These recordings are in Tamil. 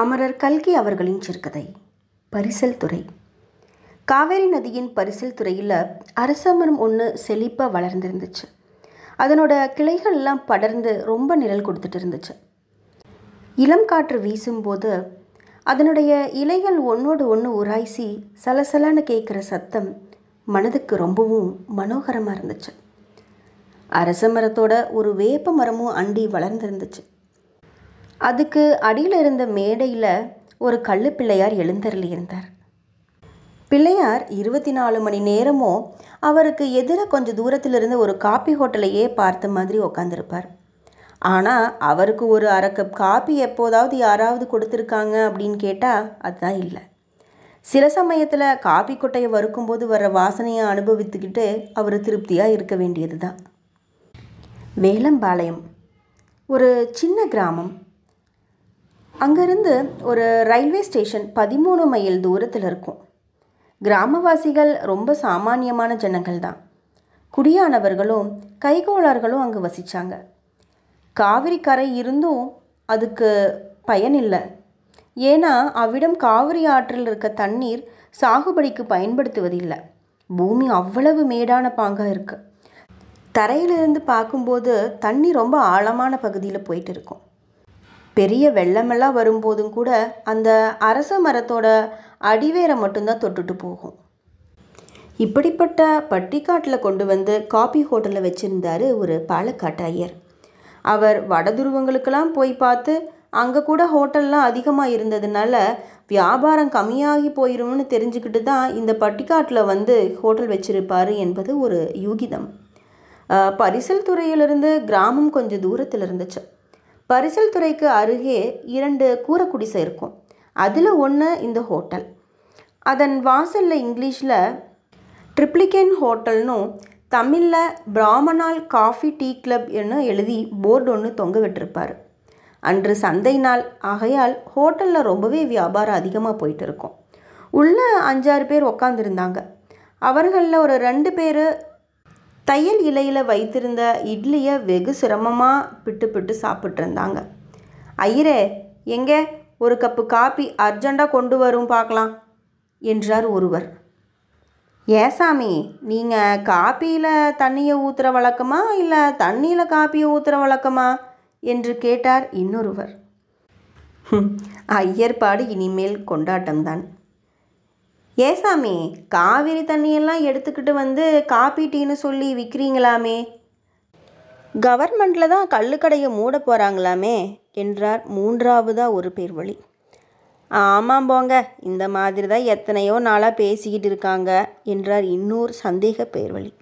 அமரர் கல்கி அவர்களின் சிறுகதை பரிசல் துறை காவேரி நதியின் பரிசல் துறையில் அரசமரம் ஒன்று செழிப்பாக வளர்ந்துருந்துச்சு அதனோட கிளைகள் எல்லாம் படர்ந்து ரொம்ப நிழல் கொடுத்துட்டு இருந்துச்சு இளம் காற்று வீசும்போது அதனுடைய இலைகள் ஒன்றோடு ஒன்று உராய்சி சலசலான்னு கேட்குற சத்தம் மனதுக்கு ரொம்பவும் மனோகரமாக இருந்துச்சு அரச மரத்தோட ஒரு வேப்ப மரமும் அண்டி வளர்ந்துருந்துச்சு அதுக்கு அடியில் இருந்த மேடையில் ஒரு கள்ளு பிள்ளையார் எழுந்தருளி இருந்தார் பிள்ளையார் இருபத்தி நாலு மணி நேரமும் அவருக்கு எதிராக கொஞ்சம் தூரத்திலிருந்து ஒரு காப்பி ஹோட்டலையே பார்த்த மாதிரி உக்காந்துருப்பார் ஆனால் அவருக்கு ஒரு அரை கப் காப்பி எப்போதாவது யாராவது கொடுத்துருக்காங்க அப்படின்னு கேட்டால் அதுதான் இல்லை சில சமயத்தில் காப்பி கொட்டையை வறுக்கும்போது வர்ற வாசனையை அனுபவித்துக்கிட்டு அவர் திருப்தியாக இருக்க வேண்டியது தான் வேலம்பாளையம் ஒரு சின்ன கிராமம் அங்கேருந்து ஒரு ரயில்வே ஸ்டேஷன் பதிமூணு மைல் தூரத்தில் இருக்கும் கிராமவாசிகள் ரொம்ப சாமானியமான ஜனங்கள் தான் குடியானவர்களும் கைகோளார்களும் அங்கே வசித்தாங்க காவிரி கரை இருந்தும் அதுக்கு பயன் இல்லை ஏன்னா அவ்விடம் காவிரி ஆற்றில் இருக்க தண்ணீர் சாகுபடிக்கு பயன்படுத்துவதில்லை பூமி அவ்வளவு மேடான பாங்காக இருக்குது தரையிலிருந்து பார்க்கும்போது தண்ணி ரொம்ப ஆழமான பகுதியில் போயிட்டு இருக்கும் பெரிய வெள்ளமெல்லாம் வரும்போதும் கூட அந்த அரச மரத்தோட அடிவேரை மட்டும்தான் தொட்டுட்டு போகும் இப்படிப்பட்ட பட்டிக்காட்டில் கொண்டு வந்து காபி ஹோட்டலில் வச்சுருந்தார் ஒரு பாலக்காட்டு ஐயர் அவர் வடதுருவங்களுக்கெல்லாம் போய் பார்த்து அங்கே கூட ஹோட்டல்லாம் அதிகமாக இருந்ததுனால வியாபாரம் கம்மியாகி போயிடும்னு தெரிஞ்சுக்கிட்டு தான் இந்த பட்டிக்காட்டில் வந்து ஹோட்டல் வச்சுருப்பார் என்பது ஒரு யூகிதம் பரிசல் துறையிலிருந்து கிராமம் கொஞ்சம் தூரத்தில் இருந்துச்சு பரிசல் துறைக்கு அருகே இரண்டு குடிசை இருக்கும் அதில் ஒன்று இந்த ஹோட்டல் அதன் வாசலில் இங்கிலீஷில் ட்ரிப்ளிகேன் ஹோட்டல்னும் தமிழில் பிராமணால் காஃபி டீ கிளப் என்று எழுதி போர்டு ஒன்று தொங்க விட்டிருப்பார் அன்று சந்தை நாள் ஆகையால் ஹோட்டலில் ரொம்பவே வியாபாரம் அதிகமாக போயிட்டு இருக்கும் உள்ளே அஞ்சாறு பேர் உக்காந்துருந்தாங்க அவர்களில் ஒரு ரெண்டு பேர் தையல் இலையில் வைத்திருந்த இட்லியை வெகு சிரமமாக பிட்டு பிட்டு சாப்பிட்ருந்தாங்க ஐயரே எங்கே ஒரு கப்பு காப்பி அர்ஜெண்டாக கொண்டு வரும் பார்க்கலாம் என்றார் ஒருவர் ஏசாமி நீங்கள் காப்பியில் தண்ணியை ஊற்றுற வழக்கமா இல்லை தண்ணியில் காப்பியை ஊற்றுற வழக்கமா என்று கேட்டார் இன்னொருவர் ஐயர்பாடு இனிமேல் கொண்டாட்டம்தான் ஏசாமி காவிரி தண்ணியெல்லாம் எடுத்துக்கிட்டு வந்து காப்பி டீன்னு சொல்லி விற்கிறீங்களாமே கவர்மெண்டில் தான் கள்ளுக்கடையை மூட போகிறாங்களாமே என்றார் மூன்றாவதாக ஒரு பேர் வழி ஆமாம் போங்க இந்த மாதிரி தான் எத்தனையோ நாளாக பேசிக்கிட்டு இருக்காங்க என்றார் இன்னொரு சந்தேக பேர் வழி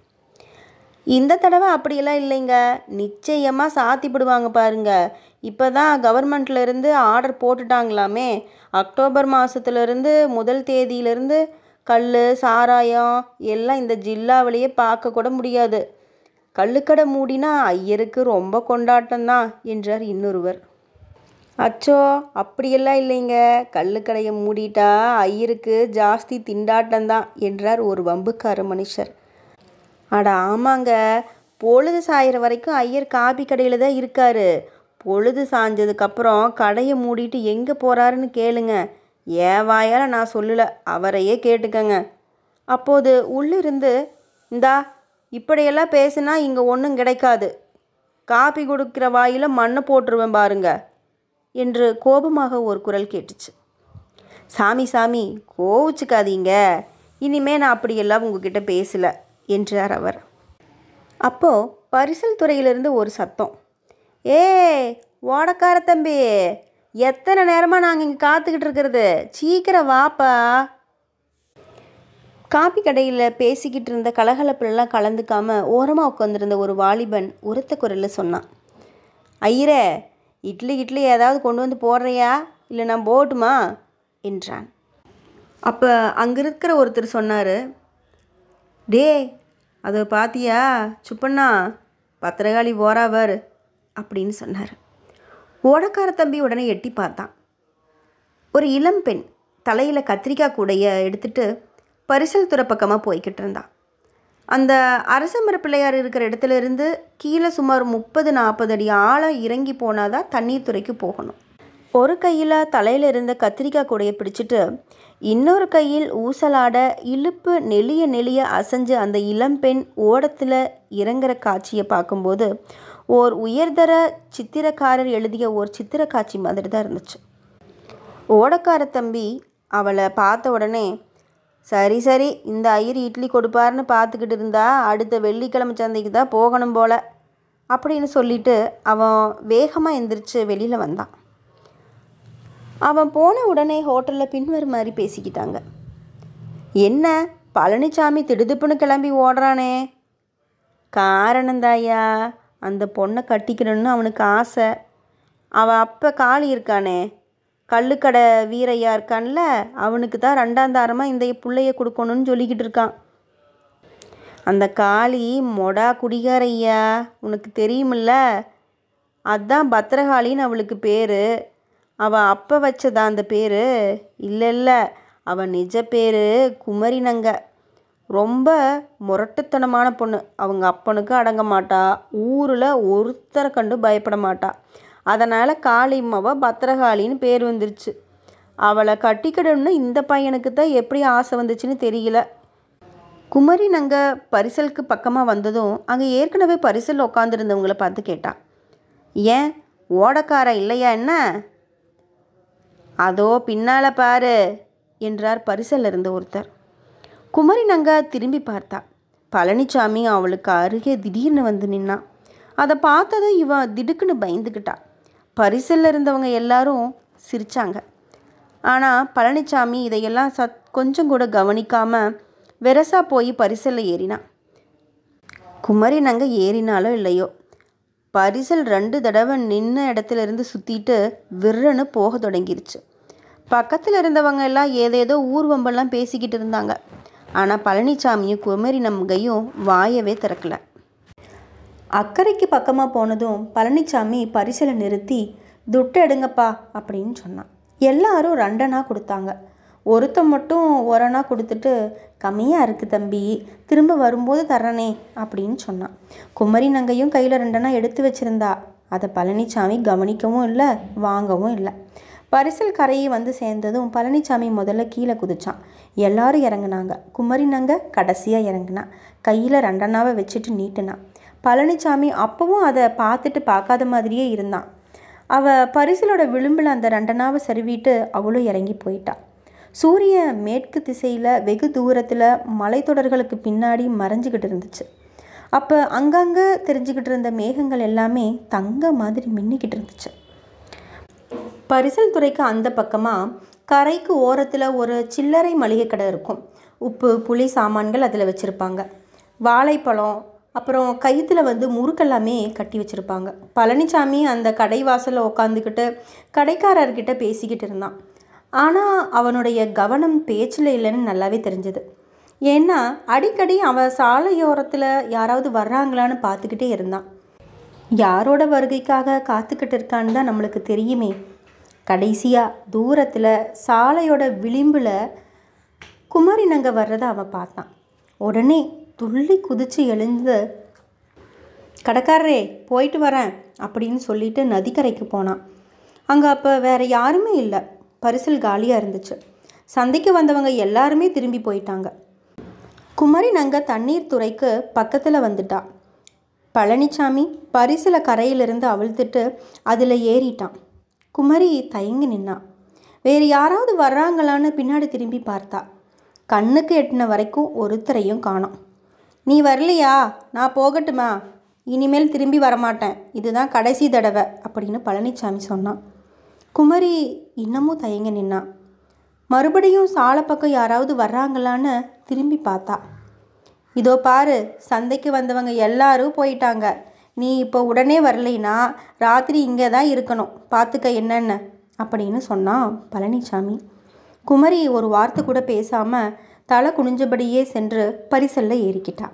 இந்த தடவை அப்படியெல்லாம் இல்லைங்க நிச்சயமாக சாத்திப்படுவாங்க பாருங்கள் இப்போ தான் கவர்மெண்ட்லேருந்து ஆர்டர் போட்டுட்டாங்களாமே அக்டோபர் மாதத்துலேருந்து முதல் தேதியிலேருந்து கல் சாராயம் எல்லாம் இந்த ஜில்லாவிலேயே பார்க்கக்கூட முடியாது கல்லுக்கடை மூடினா ஐயருக்கு ரொம்ப கொண்டாட்டம்தான் என்றார் இன்னொருவர் அச்சோ அப்படியெல்லாம் இல்லைங்க கள்ளுக்கடையை மூடிட்டா ஐயருக்கு ஜாஸ்தி திண்டாட்டம்தான் என்றார் ஒரு வம்புக்கார மனுஷர் அட ஆமாங்க பொழுது சாயிற வரைக்கும் ஐயர் காபி கடையில் தான் இருக்கார் பொழுது சாஞ்சதுக்கப்புறம் கடையை மூடிட்டு எங்கே போகிறாருன்னு கேளுங்க ஏன் வாயால் நான் சொல்லலை அவரையே கேட்டுக்கங்க அப்போது உள்ளிருந்து இந்தா இப்படியெல்லாம் பேசுனா இங்கே ஒன்றும் கிடைக்காது காப்பி கொடுக்குற வாயில் மண்ணை போட்டுருவேன் பாருங்க என்று கோபமாக ஒரு குரல் கேட்டுச்சு சாமி சாமி கோவிச்சுக்காதீங்க இனிமே நான் அப்படியெல்லாம் உங்ககிட்ட பேசலை என்றார் அவர் அப்போது பரிசல் துறையிலிருந்து ஒரு சத்தம் ஏ ஓடக்கார தம்பி எத்தனை நேரமாக நாங்கள் இங்கே காத்துக்கிட்டு இருக்கிறது சீக்கிரம் வாப்பா காப்பி கடையில் பேசிக்கிட்டு இருந்த கலகலப்பிலெல்லாம் கலந்துக்காம ஓரமாக உட்காந்துருந்த ஒரு வாலிபன் உரத்த குரலில் சொன்னான் ஐயரே இட்லி இட்லி ஏதாவது கொண்டு வந்து போடுறியா இல்லை நான் போட்டுமா என்றான் அப்போ அங்கே இருக்கிற ஒருத்தர் சொன்னார் டே அதை பார்த்தியா சுப்பண்ணா பத்திரகாளி போறாவர் அப்படின்னு சொன்னார் ஓடக்கார தம்பி உடனே எட்டி பார்த்தான் ஒரு இளம்பெண் தலையில் கத்திரிக்காய் கூடைய எடுத்துட்டு பரிசல் துறை பக்கமாக போய்கிட்டு இருந்தான் அந்த அரசமர பிள்ளையார் இருக்கிற இடத்துல இருந்து கீழே சுமார் முப்பது நாற்பது அடி ஆழம் இறங்கி போனாதான் தண்ணீர் துறைக்கு போகணும் ஒரு கையில் தலையில் இருந்த கத்திரிக்காய் கூடையை பிடிச்சிட்டு இன்னொரு கையில் ஊசலாட இழுப்பு நெளிய நெளிய அசைஞ்சு அந்த இளம்பெண் ஓடத்தில் இறங்குற காட்சியை பார்க்கும்போது ஓர் உயர்தர சித்திரக்காரர் எழுதிய ஓர் சித்திர காட்சி மாதிரி தான் இருந்துச்சு ஓடக்கார தம்பி அவளை பார்த்த உடனே சரி சரி இந்த ஐயர் இட்லி கொடுப்பார்னு பார்த்துக்கிட்டு இருந்தா அடுத்த வெள்ளிக்கிழமை சந்தைக்கு தான் போகணும் போல அப்படின்னு சொல்லிட்டு அவன் வேகமாக எந்திரிச்சு வெளியில் வந்தான் அவன் போன உடனே ஹோட்டலில் மாதிரி பேசிக்கிட்டாங்க என்ன பழனிசாமி திடுதுப்புன்னு கிளம்பி ஓடுறானே காரணந்தாயா அந்த பொண்ணை கட்டிக்கணும்னு அவனுக்கு ஆசை அவள் அப்போ காளி இருக்கானே கள்ளுக்கடை வீரையா இருக்கான்ல அவனுக்கு தான் ரெண்டாந்தாரமாக இந்த பிள்ளைய கொடுக்கணும்னு சொல்லிக்கிட்டு இருக்கான் அந்த காளி மொடா குடிகாரையா உனக்கு தெரியுமில்ல அதுதான் பத்திரகாளின்னு அவளுக்கு பேர் அவள் அப்போ வச்சதா அந்த பேர் இல்லை இல்லை அவன் நிஜ பேர் குமரினங்க ரொம்ப முரட்டுத்தனமான பொண்ணு அவங்க அப்பனுக்கு அடங்க மாட்டா ஊரில் ஒருத்தரை கண்டு பயப்பட மாட்டா அதனால் காளிம்மாவை பத்திரகாளின்னு பேர் வந்துருச்சு அவளை கட்டிக்கிடணும்னு இந்த பையனுக்கு தான் எப்படி ஆசை வந்துச்சுன்னு தெரியல குமரி நாங்கள் பரிசலுக்கு பக்கமாக வந்ததும் அங்கே ஏற்கனவே பரிசல் உக்காந்துருந்தவங்கள பார்த்து கேட்டான் ஏன் ஓடக்கார இல்லையா என்ன அதோ பின்னால் பாரு என்றார் பரிசல் இருந்த ஒருத்தர் குமரி நங்கா திரும்பி பார்த்தா பழனிசாமி அவளுக்கு அருகே திடீர்னு வந்து நின்னான் அதை பார்த்ததும் இவன் திடுக்குன்னு பயந்துக்கிட்டா பரிசலில் இருந்தவங்க எல்லாரும் சிரிச்சாங்க ஆனால் பழனிசாமி இதையெல்லாம் சத் கொஞ்சம் கூட கவனிக்காமல் வெரசா போய் பரிசலில் ஏறினான் குமரி நங்க ஏறினாலோ இல்லையோ பரிசல் ரெண்டு தடவை நின்ன இடத்துல இருந்து சுற்றிட்டு விர்றன்னு போக தொடங்கிருச்சு பக்கத்தில் இருந்தவங்க எல்லாம் ஏதேதோ ஊர்வம்பெல்லாம் பேசிக்கிட்டு இருந்தாங்க ஆனால் பழனிசாமியும் குமரி நம்பையும் வாயவே திறக்கல அக்கறைக்கு பக்கமாக போனதும் பழனிசாமி பரிசலை நிறுத்தி துட்டு எடுங்கப்பா அப்படின்னு சொன்னான் எல்லாரும் ரெண்டனா கொடுத்தாங்க ஒருத்தன் மட்டும் ஒரணா கொடுத்துட்டு கம்மியாக இருக்குது தம்பி திரும்ப வரும்போது தர்றனே அப்படின்னு சொன்னான் குமரி நங்கையும் கையில் ரெண்டனா எடுத்து வச்சுருந்தா அதை பழனிசாமி கவனிக்கவும் இல்லை வாங்கவும் இல்லை பரிசல் கரையை வந்து சேர்ந்ததும் பழனிசாமி முதல்ல கீழே குதிச்சான் எல்லாரும் இறங்குனாங்க குமரினங்க கடைசியாக இறங்குனான் கையில் ரெண்டனாவை வச்சுட்டு நீட்டினான் பழனிசாமி அப்பவும் அதை பார்த்துட்டு பார்க்காத மாதிரியே இருந்தான் அவள் பரிசலோட விளிம்பில் அந்த ரெண்டனாவை சருவிட்டு அவளும் இறங்கி போயிட்டான் சூரியன் மேற்கு திசையில் வெகு தூரத்தில் மலைத்தொடர்களுக்கு பின்னாடி மறைஞ்சிக்கிட்டு இருந்துச்சு அப்போ அங்கங்கே தெரிஞ்சுக்கிட்டு இருந்த மேகங்கள் எல்லாமே தங்க மாதிரி மின்னிக்கிட்டு இருந்துச்சு பரிசல் துறைக்கு அந்த பக்கமாக கரைக்கு ஓரத்தில் ஒரு சில்லறை மளிகை கடை இருக்கும் உப்பு புளி சாமான்கள் அதில் வச்சுருப்பாங்க வாழைப்பழம் அப்புறம் கயிற்றுல வந்து முறுக்கெல்லாமே கட்டி வச்சுருப்பாங்க பழனிசாமி அந்த கடை வாசலில் உட்காந்துக்கிட்டு கடைக்காரர்கிட்ட பேசிக்கிட்டு இருந்தான் ஆனால் அவனுடைய கவனம் பேச்சில் இல்லைன்னு நல்லாவே தெரிஞ்சது ஏன்னா அடிக்கடி அவன் சாலையோரத்தில் யாராவது வர்றாங்களான்னு பார்த்துக்கிட்டே இருந்தான் யாரோட வருகைக்காக காத்துக்கிட்டு இருக்கான்னு தான் நம்மளுக்கு தெரியுமே கடைசியாக தூரத்தில் சாலையோட விளிம்பில் குமரினங்க வர்றதை அவன் பார்த்தான் உடனே துள்ளி குதித்து எழுந்து கடைக்காரரே போயிட்டு வரேன் அப்படின்னு சொல்லிட்டு நதிக்கரைக்கு போனான் அங்கே அப்போ வேறு யாருமே இல்லை பரிசல் காலியாக இருந்துச்சு சந்தைக்கு வந்தவங்க எல்லாருமே திரும்பி போயிட்டாங்க குமரி நங்க தண்ணீர் துறைக்கு பக்கத்தில் வந்துட்டா பழனிசாமி பரிசில் கரையிலிருந்து அவிழ்த்துட்டு அதில் ஏறிட்டான் குமரி தயங்கி நின்னா வேறு யாராவது வர்றாங்களான்னு பின்னாடி திரும்பி பார்த்தா கண்ணுக்கு எட்டின வரைக்கும் ஒருத்தரையும் காணோம் நீ வரலையா நான் போகட்டுமா இனிமேல் திரும்பி வரமாட்டேன் இதுதான் கடைசி தடவை அப்படின்னு பழனிசாமி சொன்னான் குமரி இன்னமும் தயங்க நின்னா மறுபடியும் சாலை பக்கம் யாராவது வர்றாங்களான்னு திரும்பி பார்த்தா இதோ பாரு சந்தைக்கு வந்தவங்க எல்லாரும் போயிட்டாங்க நீ இப்போ உடனே வரலைன்னா ராத்திரி இங்கே தான் இருக்கணும் பார்த்துக்க என்னென்ன அப்படின்னு சொன்னான் பழனிசாமி குமரி ஒரு வார்த்தை கூட பேசாமல் தலை குனிஞ்சபடியே சென்று பரிசலில் ஏறிக்கிட்டா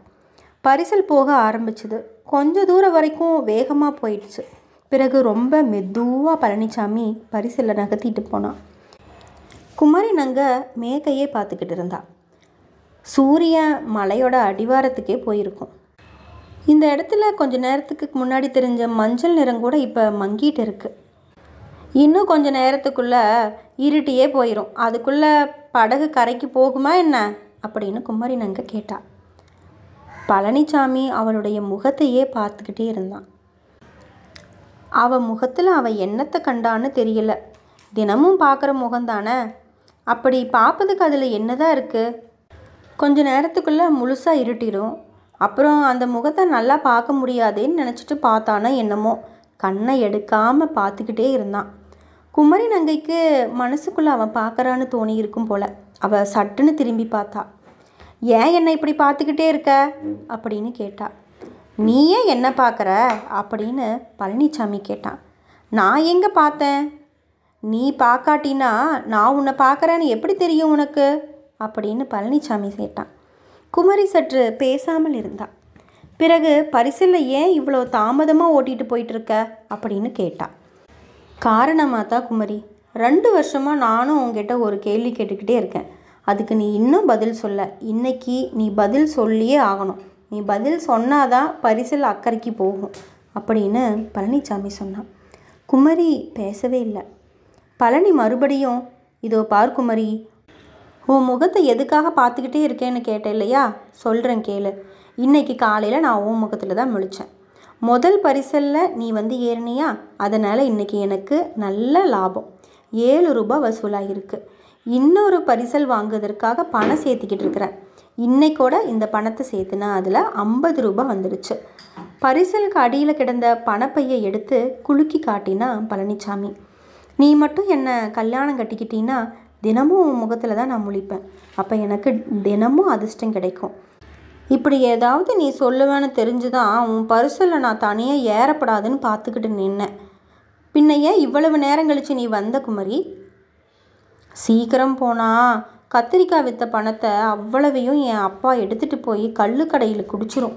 பரிசல் போக ஆரம்பிச்சுது கொஞ்ச தூரம் வரைக்கும் வேகமாக போயிடுச்சு பிறகு ரொம்ப மெதுவாக பழனிசாமி பரிசலில் நகர்த்திட்டு போனான் குமரி நங்க மேக்கையே பார்த்துக்கிட்டு இருந்தா சூரியன் மலையோட அடிவாரத்துக்கே போயிருக்கோம் இந்த இடத்துல கொஞ்ச நேரத்துக்கு முன்னாடி தெரிஞ்ச மஞ்சள் நிறம் கூட இப்போ மங்கிட்டு இருக்குது இன்னும் கொஞ்சம் நேரத்துக்குள்ளே இருட்டியே போயிடும் அதுக்குள்ளே படகு கரைக்கு போகுமா என்ன அப்படின்னு குமரி நங்க கேட்டா பழனிசாமி அவளுடைய முகத்தையே பார்த்துக்கிட்டே இருந்தான் அவள் முகத்தில் அவள் என்னத்தை கண்டான்னு தெரியல தினமும் பார்க்குற முகம்தானே அப்படி பார்ப்பதுக்கு அதில் என்னதான் இருக்குது கொஞ்ச நேரத்துக்குள்ளே முழுசாக இருட்டிடும் அப்புறம் அந்த முகத்தை நல்லா பார்க்க முடியாதேன்னு நினச்சிட்டு பார்த்தானா என்னமோ கண்ணை எடுக்காமல் பார்த்துக்கிட்டே இருந்தான் குமரி நங்கைக்கு மனசுக்குள்ளே அவன் பார்க்குறான்னு தோணி இருக்கும் போல் அவள் சட்டுன்னு திரும்பி பார்த்தா ஏன் என்னை இப்படி பார்த்துக்கிட்டே இருக்க அப்படின்னு கேட்டா நீ ஏன் என்ன பார்க்குற அப்படின்னு பழனிசாமி கேட்டான் நான் எங்கே பார்த்தேன் நீ பார்க்காட்டினா நான் உன்னை பார்க்குறேன்னு எப்படி தெரியும் உனக்கு அப்படின்னு பழனிசாமி கேட்டான் குமரி சற்று பேசாமல் இருந்தாள் பிறகு பரிசில் ஏன் இவ்வளோ தாமதமாக ஓட்டிகிட்டு போயிட்டுருக்க அப்படின்னு கேட்டாள் காரணமாக தான் குமரி ரெண்டு வருஷமாக நானும் உங்ககிட்ட ஒரு கேள்வி கேட்டுக்கிட்டே இருக்கேன் அதுக்கு நீ இன்னும் பதில் சொல்ல இன்னைக்கு நீ பதில் சொல்லியே ஆகணும் நீ பதில் சொன்னாதான் பரிசில் அக்கறைக்கு போகும் அப்படின்னு பழனிசாமி சொன்னான் குமரி பேசவே இல்லை பழனி மறுபடியும் இதோ பார் குமரி உன் முகத்தை எதுக்காக பார்த்துக்கிட்டே இருக்கேன்னு கேட்டேன் இல்லையா சொல்கிறேன் கேளு இன்றைக்கி காலையில் நான் உன் முகத்தில் தான் முழித்தேன் முதல் பரிசலில் நீ வந்து ஏறினியா அதனால் இன்றைக்கி எனக்கு நல்ல லாபம் ஏழு ரூபாய் வசூலாகிருக்கு இன்னொரு பரிசல் வாங்குவதற்காக பணம் சேர்த்துக்கிட்டு இருக்கிறேன் இன்னைக்கூட இந்த பணத்தை சேர்த்துனா அதில் ஐம்பது ரூபாய் வந்துடுச்சு பரிசலுக்கு அடியில் கிடந்த பணப்பையை எடுத்து குலுக்கி காட்டினா பழனிசாமி நீ மட்டும் என்னை கல்யாணம் கட்டிக்கிட்டீன்னா தினமும் உன் முகத்தில் தான் நான் முழிப்பேன் அப்போ எனக்கு தினமும் அதிர்ஷ்டம் கிடைக்கும் இப்படி ஏதாவது நீ சொல்லுவேன்னு தெரிஞ்சு தான் உன் பரிசலில் நான் தனியாக ஏறப்படாதுன்னு பார்த்துக்கிட்டு நின்னேன் பின்ன ஏன் இவ்வளவு நேரம் கழித்து நீ வந்த குமரி சீக்கிரம் போனா கத்திரிக்காய் விற்ற பணத்தை அவ்வளவையும் என் அப்பா எடுத்துகிட்டு போய் கல் கடையில் குடிச்சிரும்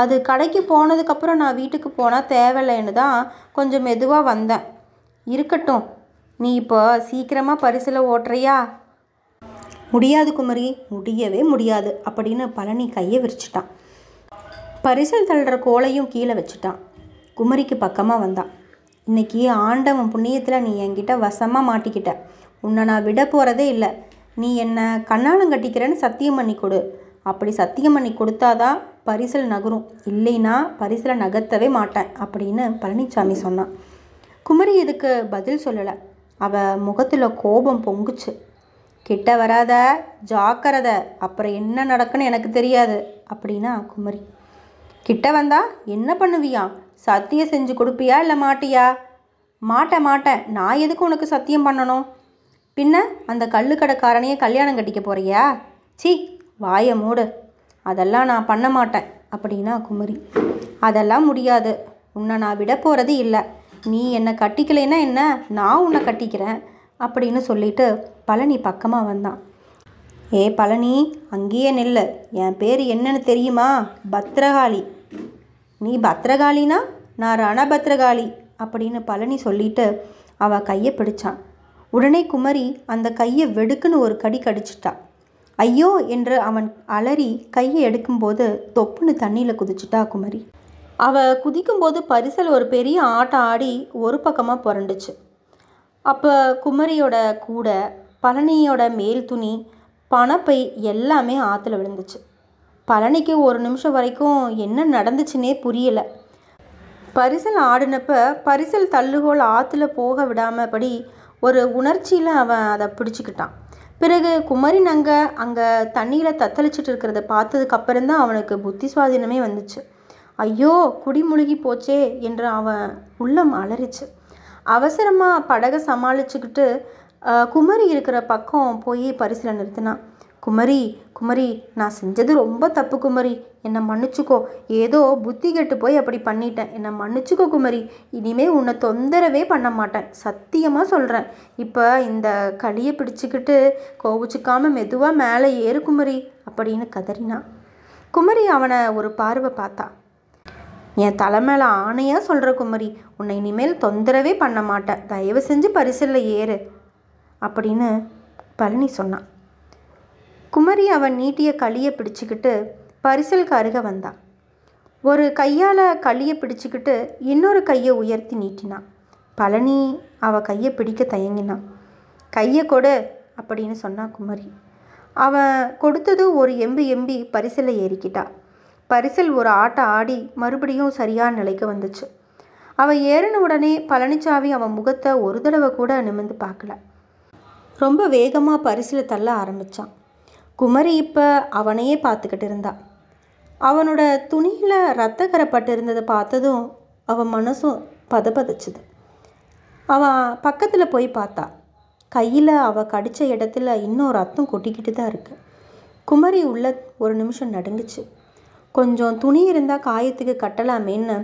அது கடைக்கு போனதுக்கப்புறம் நான் வீட்டுக்கு போனால் தேவையில்லைன்னு தான் கொஞ்சம் மெதுவாக வந்தேன் இருக்கட்டும் நீ இப்போ சீக்கிரமாக பரிசில் ஓட்டுறியா முடியாது குமரி முடியவே முடியாது அப்படின்னு பழனி கையை விரிச்சிட்டான் பரிசல் தள்ளுற கோலையும் கீழே வச்சுட்டான் குமரிக்கு பக்கமாக வந்தான் இன்றைக்கி ஆண்டவன் புண்ணியத்தில் நீ என்கிட்ட வசமாக மாட்டிக்கிட்ட உன்னை நான் விட போகிறதே இல்லை நீ என்னை கண்ணாலம் கட்டிக்கிறேன்னு சத்தியம் பண்ணி கொடு அப்படி சத்தியம் பண்ணி கொடுத்தாதான் பரிசல் நகரும் இல்லைன்னா பரிசலை நகர்த்தவே மாட்டேன் அப்படின்னு பழனிசாமி சொன்னான் குமரி இதுக்கு பதில் சொல்லலை அவள் முகத்தில் கோபம் பொங்குச்சு கிட்ட வராத ஜாக்கிரத அப்புறம் என்ன நடக்குன்னு எனக்கு தெரியாது அப்படின்னா குமரி கிட்ட வந்தா என்ன பண்ணுவியா சத்தியம் செஞ்சு கொடுப்பியா இல்லை மாட்டியா மாட்ட மாட்டேன் நான் எதுக்கு உனக்கு சத்தியம் பண்ணணும் பின்ன அந்த கல்லுக்கடைக்காரனையே கல்யாணம் கட்டிக்க போறியா சி வாய மூடு அதெல்லாம் நான் பண்ண மாட்டேன் அப்படின்னா குமரி அதெல்லாம் முடியாது உன்னை நான் விட போகிறது இல்லை நீ என்னை கட்டிக்கலைன்னா என்ன நான் உன்னை கட்டிக்கிறேன் அப்படின்னு சொல்லிட்டு பழனி பக்கமாக வந்தான் ஏ பழனி அங்கேயே நில்ல என் பேர் என்னன்னு தெரியுமா பத்ரகாளி நீ பத்ரகாளினா நான் பத்ரகாளி அப்படின்னு பழனி சொல்லிட்டு அவள் கையை பிடிச்சான் உடனே குமரி அந்த கையை வெடுக்குன்னு ஒரு கடி கடிச்சிட்டா ஐயோ என்று அவன் அலறி கையை எடுக்கும்போது தொப்புன்னு தண்ணியில் குதிச்சுட்டா குமரி அவள் குதிக்கும்போது பரிசல் ஒரு பெரிய ஆட்டம் ஆடி ஒரு பக்கமாக புரண்டுச்சு அப்போ குமரியோட கூட பழனியோட மேல் துணி பணப்பை எல்லாமே ஆற்றுல விழுந்துச்சு பழனிக்கு ஒரு நிமிஷம் வரைக்கும் என்ன நடந்துச்சுன்னே புரியலை பரிசல் ஆடினப்ப பரிசல் தள்ளுகோல் ஆற்றுல போக விடாமபடி ஒரு உணர்ச்சியில் அவன் அதை பிடிச்சிக்கிட்டான் பிறகு குமரின் அங்கே அங்கே தண்ணியில் தத்தளிச்சிட்டு இருக்கிறத பார்த்ததுக்கப்புறம் தான் அவனுக்கு புத்தி சுவாதீனமே வந்துச்சு ஐயோ குடிமுழுகி போச்சே என்று அவன் உள்ளம் அலறிச்சு அவசரமாக படகை சமாளிச்சுக்கிட்டு குமரி இருக்கிற பக்கம் போய் பரிசில் நிறுத்தினான் குமரி குமரி நான் செஞ்சது ரொம்ப தப்பு குமரி என்னை மன்னிச்சுக்கோ ஏதோ புத்தி கெட்டு போய் அப்படி பண்ணிட்டேன் என்னை மன்னிச்சுக்கோ குமரி இனிமேல் உன்னை தொந்தரவே பண்ண மாட்டேன் சத்தியமாக சொல்கிறேன் இப்போ இந்த களியை பிடிச்சிக்கிட்டு கோவிச்சிக்காமல் மெதுவாக மேலே ஏறு குமரி அப்படின்னு கதறினான் குமரி அவனை ஒரு பார்வை பார்த்தா என் தலைமையில் ஆணையாக சொல்கிற குமரி உன்னை இனிமேல் தொந்தரவே பண்ண மாட்டேன் தயவு செஞ்சு பரிசில் ஏறு அப்படின்னு பழனி சொன்னான் குமரி அவன் நீட்டிய களியை பிடிச்சிக்கிட்டு பரிசலுக்கு அருக வந்தான் ஒரு கையால் களியை பிடிச்சிக்கிட்டு இன்னொரு கையை உயர்த்தி நீட்டினான் பழனி அவள் கையை பிடிக்க தயங்கினான் கையை கொடு அப்படின்னு சொன்னான் குமரி அவன் கொடுத்தது ஒரு எம்பி எம்பி பரிசில் ஏறிக்கிட்டா பரிசல் ஒரு ஆட்டம் ஆடி மறுபடியும் சரியான நிலைக்கு வந்துச்சு அவள் ஏறின உடனே பழனிச்சாவி அவன் முகத்தை ஒரு தடவை கூட நிமிந்து பார்க்கல ரொம்ப வேகமாக பரிசில் தள்ள ஆரம்பித்தான் குமரி இப்போ அவனையே பார்த்துக்கிட்டு இருந்தா அவனோட துணியில் கரைப்பட்டு இருந்ததை பார்த்ததும் அவன் மனசும் பதபதச்சுது அவன் பக்கத்தில் போய் பார்த்தா கையில் அவள் கடித்த இடத்துல இன்னும் ரத்தம் கொட்டிக்கிட்டு தான் இருக்கு குமரி உள்ள ஒரு நிமிஷம் நடுங்குச்சு கொஞ்சம் துணி இருந்தால் காயத்துக்கு கட்டலாமேன்னு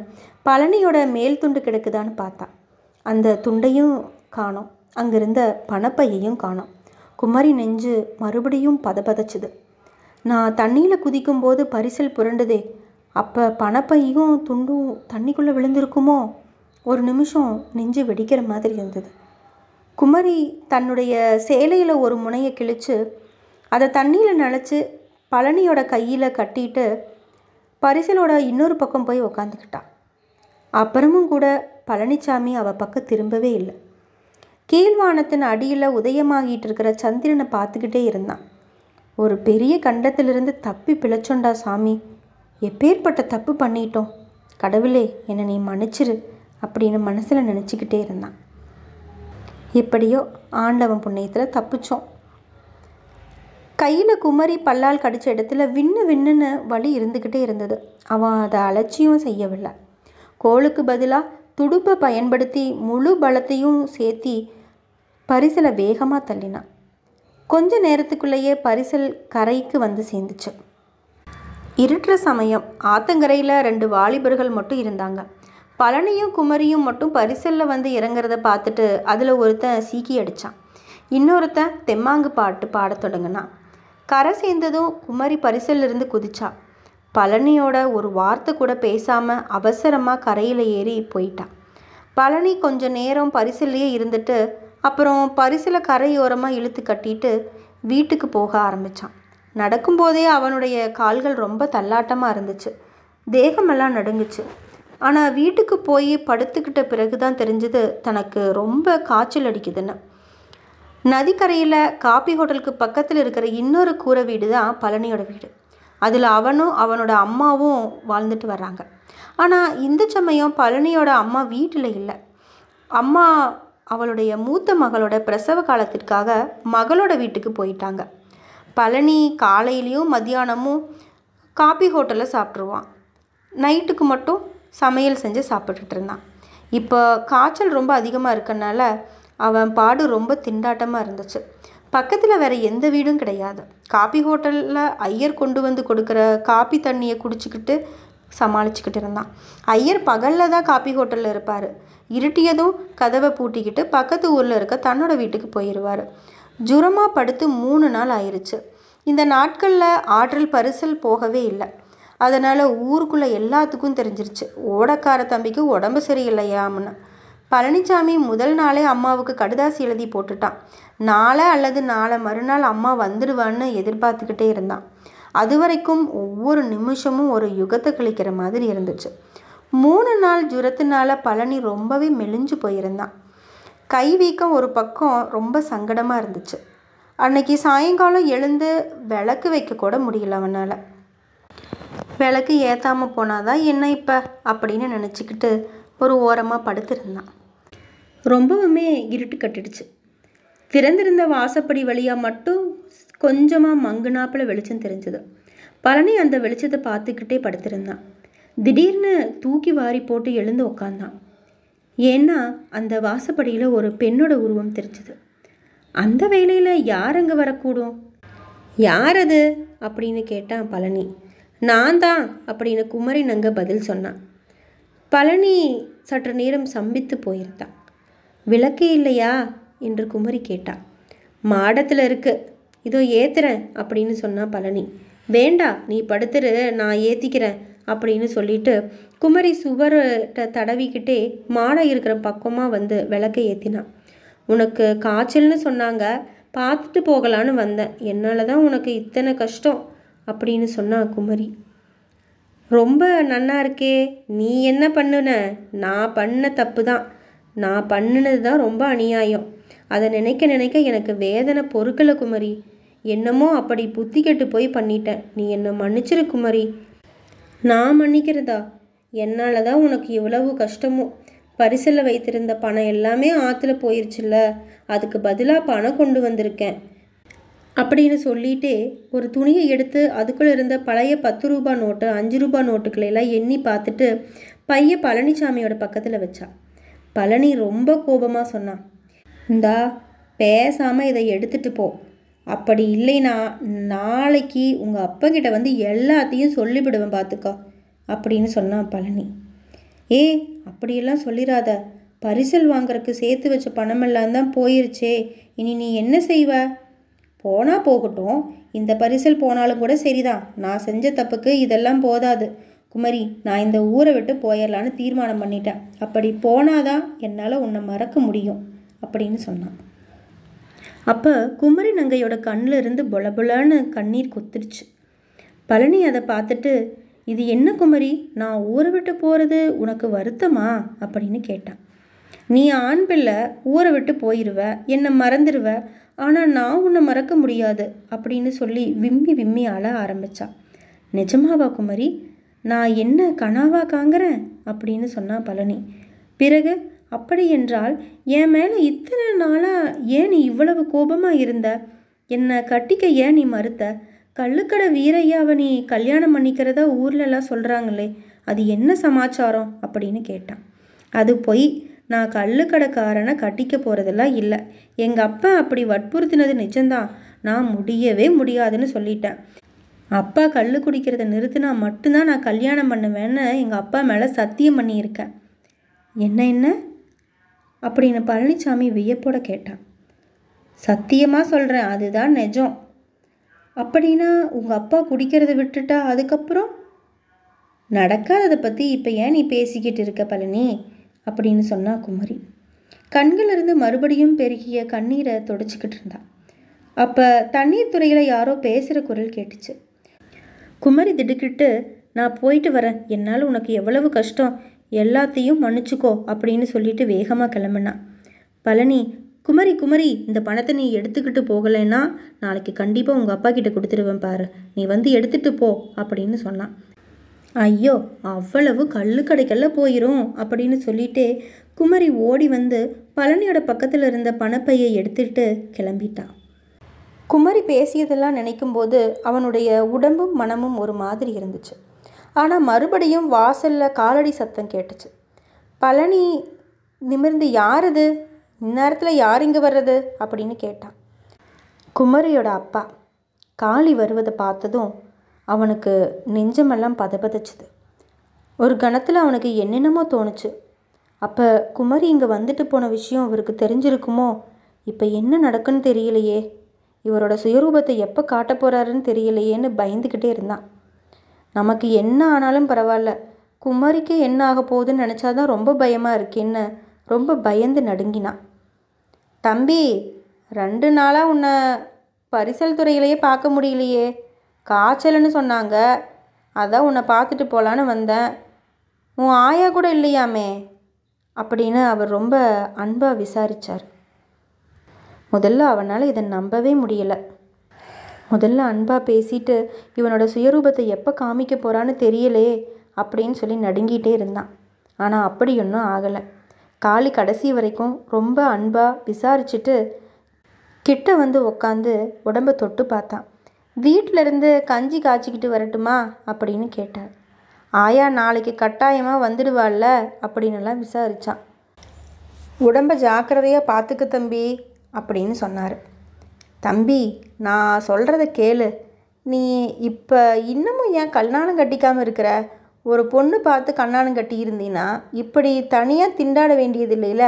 பழனியோட மேல் துண்டு கிடக்குதான்னு பார்த்தா அந்த துண்டையும் காணோம் அங்கிருந்த பணப்பையையும் காணோம் குமரி நெஞ்சு மறுபடியும் பதபதச்சுது நான் தண்ணியில் குதிக்கும்போது பரிசல் புரண்டுதே அப்போ பணப்பையும் துண்டும் தண்ணிக்குள்ளே விழுந்திருக்குமோ ஒரு நிமிஷம் நெஞ்சு வெடிக்கிற மாதிரி இருந்தது குமரி தன்னுடைய சேலையில் ஒரு முனையை கிழித்து அதை தண்ணியில் நினச்சி பழனியோட கையில் கட்டிட்டு பரிசலோட இன்னொரு பக்கம் போய் உக்காந்துக்கிட்டான் அப்புறமும் கூட பழனிசாமி அவள் பக்கம் திரும்பவே இல்லை கீழ்வானத்தின் அடியில் உதயமாகிட்டு இருக்கிற சந்திரனை பார்த்துக்கிட்டே இருந்தான் ஒரு பெரிய கண்டத்திலிருந்து தப்பி பிழைச்சோண்டா சாமி எப்பேற்பட்ட தப்பு பண்ணிட்டோம் கடவுளே என்னை நீ மன்னிச்சிரு அப்படின்னு மனசில் நினச்சிக்கிட்டே இருந்தான் எப்படியோ ஆண்டவன் புண்ணியத்தில் தப்பிச்சோம் கையில் குமரி பல்லால் கடித்த இடத்துல விண்ணு விண்ணுன்னு வலி இருந்துக்கிட்டே இருந்தது அவன் அதை அலட்சியம் செய்யவில்லை கோளுக்கு பதிலாக துடுப்பை பயன்படுத்தி முழு பலத்தையும் சேர்த்தி பரிசலை வேகமாக தள்ளினான் கொஞ்ச நேரத்துக்குள்ளேயே பரிசல் கரைக்கு வந்து சேர்ந்துச்சு இருட்டுற சமயம் ஆத்தங்கரையில் ரெண்டு வாலிபர்கள் மட்டும் இருந்தாங்க பழனியும் குமரியும் மட்டும் பரிசலில் வந்து இறங்குறத பார்த்துட்டு அதில் ஒருத்தன் சீக்கி அடித்தான் இன்னொருத்தன் தெம்மாங்கு பாட்டு பாடத் தொடங்கினான் கரை சேர்ந்ததும் குமரி பரிசலிருந்து குதிச்சா பழனியோட ஒரு வார்த்தை கூட பேசாமல் அவசரமாக கரையில் ஏறி போயிட்டான் பழனி கொஞ்ச நேரம் பரிசல்லையே இருந்துட்டு அப்புறம் பரிசில கரையோரமாக இழுத்து கட்டிட்டு வீட்டுக்கு போக ஆரம்பித்தான் நடக்கும்போதே அவனுடைய கால்கள் ரொம்ப தள்ளாட்டமாக இருந்துச்சு தேகமெல்லாம் நடுங்குச்சு ஆனால் வீட்டுக்கு போய் படுத்துக்கிட்ட பிறகு தான் தெரிஞ்சது தனக்கு ரொம்ப காய்ச்சல் அடிக்குதுன்னு நதிக்கரையில் காப்பி ஹோட்டலுக்கு பக்கத்தில் இருக்கிற இன்னொரு கூரை வீடு தான் பழனியோட வீடு அதில் அவனும் அவனோட அம்மாவும் வாழ்ந்துட்டு வர்றாங்க ஆனால் இந்த சமயம் பழனியோட அம்மா வீட்டில் இல்லை அம்மா அவளுடைய மூத்த மகளோட பிரசவ காலத்திற்காக மகளோட வீட்டுக்கு போயிட்டாங்க பழனி காலையிலையும் மத்தியானமும் காபி ஹோட்டலில் சாப்பிட்ருவான் நைட்டுக்கு மட்டும் சமையல் செஞ்சு சாப்பிட்டுட்டு இருந்தான் இப்போ காய்ச்சல் ரொம்ப அதிகமாக இருக்கனால அவன் பாடு ரொம்ப திண்டாட்டமாக இருந்துச்சு பக்கத்தில் வேறு எந்த வீடும் கிடையாது காபி ஹோட்டலில் ஐயர் கொண்டு வந்து கொடுக்குற காபி தண்ணியை குடிச்சிக்கிட்டு சமாளிச்சுக்கிட்டு இருந்தான் ஐயர் பகலில் தான் காபி ஹோட்டலில் இருப்பார் இருட்டியதும் கதவை பூட்டிக்கிட்டு பக்கத்து ஊரில் இருக்க தன்னோட வீட்டுக்கு போயிடுவார் ஜுரமாக படுத்து மூணு நாள் ஆயிடுச்சு இந்த நாட்களில் ஆற்றல் பரிசல் போகவே இல்லை அதனால் ஊருக்குள்ளே எல்லாத்துக்கும் தெரிஞ்சிருச்சு ஓடக்கார தம்பிக்கு உடம்பு சரியில்லையாம்னு பழனிசாமி முதல் நாளே அம்மாவுக்கு கடுதாசி எழுதி போட்டுட்டான் நாளை அல்லது நாளை மறுநாள் அம்மா வந்துடுவான்னு எதிர்பார்த்துக்கிட்டே இருந்தான் அது வரைக்கும் ஒவ்வொரு நிமிஷமும் ஒரு யுகத்தை கழிக்கிற மாதிரி இருந்துச்சு மூணு நாள் ஜுரத்தினால பழனி ரொம்பவே மெலிஞ்சு போயிருந்தான் கை வீக்கம் ஒரு பக்கம் ரொம்ப சங்கடமாக இருந்துச்சு அன்னைக்கு சாயங்காலம் எழுந்து விளக்கு வைக்க கூட முடியல அவனால் விளக்கு ஏற்றாமல் போனாதான் என்ன இப்போ அப்படின்னு நினச்சிக்கிட்டு ஒரு ஓரமாக படுத்திருந்தான் ரொம்பவுமே இருட்டு கட்டிடுச்சு திறந்திருந்த வாசப்படி வழியாக மட்டும் கொஞ்சமாக மங்குனாப்பில் வெளிச்சம் தெரிஞ்சது பழனி அந்த வெளிச்சத்தை பார்த்துக்கிட்டே படுத்திருந்தான் திடீர்னு தூக்கி வாரி போட்டு எழுந்து உக்காந்தான் ஏன்னா அந்த வாசப்படியில் ஒரு பெண்ணோட உருவம் தெரிஞ்சுது அந்த வேலையில் யார் அங்கே வரக்கூடும் யார் அது அப்படின்னு கேட்டான் பழனி நான் தான் அப்படின்னு குமரி நங்க பதில் சொன்னான் பழனி சற்று நேரம் சம்பித்து போயிருந்தான் விளக்கு இல்லையா என்று குமரி கேட்டா மாடத்தில் இருக்கு இதோ ஏத்துறேன் அப்படின்னு சொன்னா பழனி வேண்டா நீ படுத்துரு நான் ஏத்திக்கிறேன் அப்படின்னு சொல்லிட்டு குமரி சுவர்கிட்ட தடவிக்கிட்டே மாடம் இருக்கிற பக்கமாக வந்து விளக்கை ஏற்றினான் உனக்கு காய்ச்சல்னு சொன்னாங்க பார்த்துட்டு போகலான்னு வந்தேன் என்னால் தான் உனக்கு இத்தனை கஷ்டம் அப்படின்னு சொன்னா குமரி ரொம்ப நன்னா இருக்கே நீ என்ன பண்ணுன நான் பண்ண தப்பு தான் நான் பண்ணினது தான் ரொம்ப அநியாயம் அதை நினைக்க நினைக்க எனக்கு வேதனை பொறுக்கலை குமரி என்னமோ அப்படி புத்தி கெட்டு போய் பண்ணிட்டேன் நீ என்னை மன்னிச்சிரு குமரி நான் மன்னிக்கிறதா என்னால் தான் உனக்கு இவ்வளவு கஷ்டமோ பரிசில் வைத்திருந்த பணம் எல்லாமே ஆற்றுல போயிருச்சுல்ல அதுக்கு பதிலாக பணம் கொண்டு வந்திருக்கேன் அப்படின்னு சொல்லிட்டே ஒரு துணியை எடுத்து அதுக்குள்ளே இருந்த பழைய பத்து ரூபா நோட்டு அஞ்சு ரூபா நோட்டுக்களை எல்லாம் எண்ணி பார்த்துட்டு பைய பழனிசாமியோட பக்கத்தில் வச்சா பழனி ரொம்ப கோபமாக சொன்னான் இந்தா பேசாமல் இதை எடுத்துகிட்டு போ அப்படி இல்லைனா நாளைக்கு உங்கள் அப்பங்கிட்ட வந்து எல்லாத்தையும் சொல்லிவிடுவேன் பார்த்துக்கோ அப்படின்னு சொன்னான் பழனி ஏ அப்படியெல்லாம் சொல்லிடாத பரிசல் வாங்குறதுக்கு சேர்த்து வச்ச பணமெல்லாம் தான் போயிருச்சே இனி நீ என்ன செய்வ போனால் போகட்டும் இந்த பரிசல் போனாலும் கூட சரிதான் நான் செஞ்ச தப்புக்கு இதெல்லாம் போதாது குமரி நான் இந்த ஊரை விட்டு போயிடலான்னு தீர்மானம் பண்ணிட்டேன் அப்படி போனாதான் என்னால் உன்னை மறக்க முடியும் அப்படின்னு சொன்னான் அப்போ குமரி நங்கையோட கண்ணில் இருந்து புலன்னு கண்ணீர் கொத்துருச்சு பழனி அதை பார்த்துட்டு இது என்ன குமரி நான் ஊரை விட்டு போகிறது உனக்கு வருத்தமா அப்படின்னு கேட்டான் நீ ஆண் பிள்ளை ஊரை விட்டு போயிடுவ என்னை மறந்துடுவ ஆனால் நான் உன்னை மறக்க முடியாது அப்படின்னு சொல்லி விம்மி விம்மி அழ ஆரம்பித்தான் நிஜமாவா குமரி நான் என்ன கனாவா காங்கிறேன் அப்படின்னு சொன்னா பழனி பிறகு அப்படியென்றால் என் மேலே இத்தனை நாளாக ஏன் நீ இவ்வளவு கோபமாக இருந்த என்னை கட்டிக்க ஏன் நீ மறுத்த கள்ளுக்கடை வீரையாவை நீ கல்யாணம் பண்ணிக்கிறதா ஊர்லெல்லாம் சொல்கிறாங்களே அது என்ன சமாச்சாரம் அப்படின்னு கேட்டான் அது போய் நான் கள்ளுக்கடைக்காரனை கட்டிக்க போகிறதெல்லாம் இல்லை எங்கள் அப்பா அப்படி வற்புறுத்தினது நிஜம்தான் நான் முடியவே முடியாதுன்னு சொல்லிட்டேன் அப்பா கல் குடிக்கிறத நிறுத்தினா மட்டும்தான் நான் கல்யாணம் பண்ணுவேன்னு எங்கள் அப்பா மேலே சத்தியம் பண்ணியிருக்கேன் என்ன என்ன அப்படின்னு பழனிசாமி வியப்போட கேட்டான் சத்தியமாக சொல்கிறேன் அதுதான் நிஜம் அப்படின்னா உங்கள் அப்பா குடிக்கிறத விட்டுட்டா அதுக்கப்புறம் நடக்காததை பற்றி இப்போ ஏன் நீ பேசிக்கிட்டு இருக்க பழனி அப்படின்னு சொன்னா குமரி கண்களிலிருந்து மறுபடியும் பெருகிய கண்ணீரை தொடச்சிக்கிட்டு இருந்தான் அப்போ தண்ணீர் துறையில் யாரோ பேசுகிற குரல் கேட்டுச்சு குமரி திடுக்கிட்டு நான் போயிட்டு வரேன் என்னால் உனக்கு எவ்வளவு கஷ்டம் எல்லாத்தையும் மன்னிச்சுக்கோ அப்படின்னு சொல்லிட்டு வேகமாக கிளம்புனான் பழனி குமரி குமரி இந்த பணத்தை நீ எடுத்துக்கிட்டு போகலைன்னா நாளைக்கு கண்டிப்பாக உங்கள் அப்பா கிட்டே கொடுத்துருவேன் பாரு நீ வந்து எடுத்துகிட்டு போ அப்படின்னு சொன்னான் ஐயோ அவ்வளவு கல் கடைக்கல்ல போயிடும் அப்படின்னு சொல்லிட்டே குமரி ஓடி வந்து பழனியோட பக்கத்தில் இருந்த பணப்பையை எடுத்துகிட்டு கிளம்பிட்டான் குமரி பேசியதெல்லாம் நினைக்கும்போது அவனுடைய உடம்பும் மனமும் ஒரு மாதிரி இருந்துச்சு ஆனால் மறுபடியும் வாசலில் காலடி சத்தம் கேட்டுச்சு பழனி நிமிர்ந்து யார் இது இந்நேரத்தில் யார் இங்கே வர்றது அப்படின்னு கேட்டான் குமரியோட அப்பா காளி வருவதை பார்த்ததும் அவனுக்கு நெஞ்சமெல்லாம் பதபதச்சுது ஒரு கணத்தில் அவனுக்கு என்னென்னமோ தோணுச்சு அப்போ குமரி இங்கே வந்துட்டு போன விஷயம் அவருக்கு தெரிஞ்சிருக்குமோ இப்போ என்ன நடக்குன்னு தெரியலையே இவரோட சுயரூபத்தை எப்போ காட்ட போகிறாருன்னு தெரியலையேன்னு பயந்துக்கிட்டே இருந்தான் நமக்கு என்ன ஆனாலும் பரவாயில்ல குமரிக்கு என்ன ஆக போகுதுன்னு நினச்சாதான் ரொம்ப பயமாக இருக்கேன்னு ரொம்ப பயந்து நடுங்கினான் தம்பி ரெண்டு நாளாக உன்னை பரிசல் துறையிலேயே பார்க்க முடியலையே காய்ச்சல்னு சொன்னாங்க அதான் உன்னை பார்த்துட்டு போகலான்னு வந்தேன் உன் ஆயா கூட இல்லையாமே அப்படின்னு அவர் ரொம்ப அன்பாக விசாரித்தார் முதல்ல அவனால் இதை நம்பவே முடியலை முதல்ல அன்பாக பேசிட்டு இவனோட சுயரூபத்தை எப்போ காமிக்க போகிறான்னு தெரியலே அப்படின்னு சொல்லி நடுங்கிட்டே இருந்தான் ஆனால் அப்படி ஒன்றும் ஆகலை காளி கடைசி வரைக்கும் ரொம்ப அன்பாக விசாரிச்சுட்டு கிட்ட வந்து உக்காந்து உடம்ப தொட்டு பார்த்தான் வீட்டிலேருந்து கஞ்சி காய்ச்சிக்கிட்டு வரட்டுமா அப்படின்னு கேட்டார் ஆயா நாளைக்கு கட்டாயமாக வந்துடுவாள்ல அப்படின்னுலாம் விசாரித்தான் உடம்பை ஜாக்கிரதையாக பார்த்துக்க தம்பி அப்படின்னு சொன்னார் தம்பி நான் சொல்கிறத கேளு நீ இப்போ இன்னமும் ஏன் கல்யாணம் கட்டிக்காமல் இருக்கிற ஒரு பொண்ணு பார்த்து கண்ணானம் கட்டி இப்படி தனியாக திண்டாட வேண்டியது இல்லைல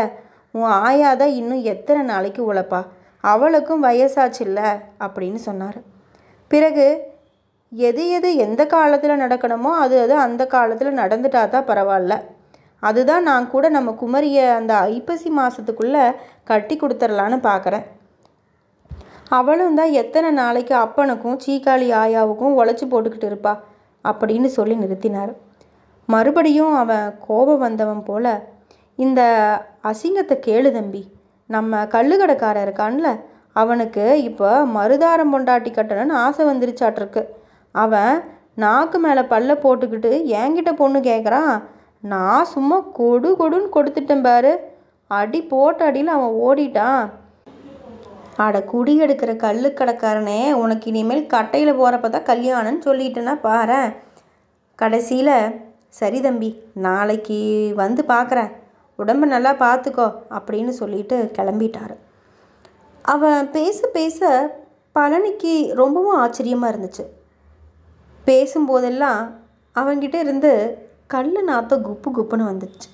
உன் ஆயாதான் இன்னும் எத்தனை நாளைக்கு உழைப்பா அவளுக்கும் வயசாச்சில்ல அப்படின்னு சொன்னார் பிறகு எது எது எந்த காலத்தில் நடக்கணுமோ அது அது அந்த காலத்தில் நடந்துட்டா தான் பரவாயில்ல அதுதான் நான் கூட நம்ம குமரியை அந்த ஐப்பசி மாதத்துக்குள்ளே கட்டி கொடுத்துர்லான்னு பார்க்குறேன் அவளும் தான் எத்தனை நாளைக்கு அப்பனுக்கும் சீக்காளி ஆயாவுக்கும் உழைச்சி போட்டுக்கிட்டு இருப்பா அப்படின்னு சொல்லி நிறுத்தினார் மறுபடியும் அவன் கோபம் வந்தவன் போல் இந்த அசிங்கத்தை கேளு தம்பி நம்ம கல்லுக்கடைக்காரர் இருக்கான்ல அவனுக்கு இப்போ மருதாரம் பொண்டாட்டி கட்டணும்னு ஆசை வந்துருச்சாட்டிருக்கு அவன் நாக்கு மேலே பல்ல போட்டுக்கிட்டு என்கிட்ட பொண்ணு கேட்குறான் நான் சும்மா கொடு கொடுன்னு கொடுத்துட்டேன் பாரு அடி போட்ட அடியில் அவன் ஓடிட்டான் அட குடி எடுக்கிற கல்லு கடைக்காரனே உனக்கு இனிமேல் கட்டையில் போகிறப்ப தான் கல்யாணம்னு சொல்லிட்டேனா பாரு கடைசியில் சரி தம்பி நாளைக்கு வந்து பார்க்குறேன் உடம்ப நல்லா பார்த்துக்கோ அப்படின்னு சொல்லிட்டு கிளம்பிட்டார் அவன் பேச பேச பழனிக்கு ரொம்பவும் ஆச்சரியமாக இருந்துச்சு பேசும்போதெல்லாம் அவன்கிட்ட இருந்து கல் நாத்தம் குப்பு குப்புன்னு வந்துடுச்சு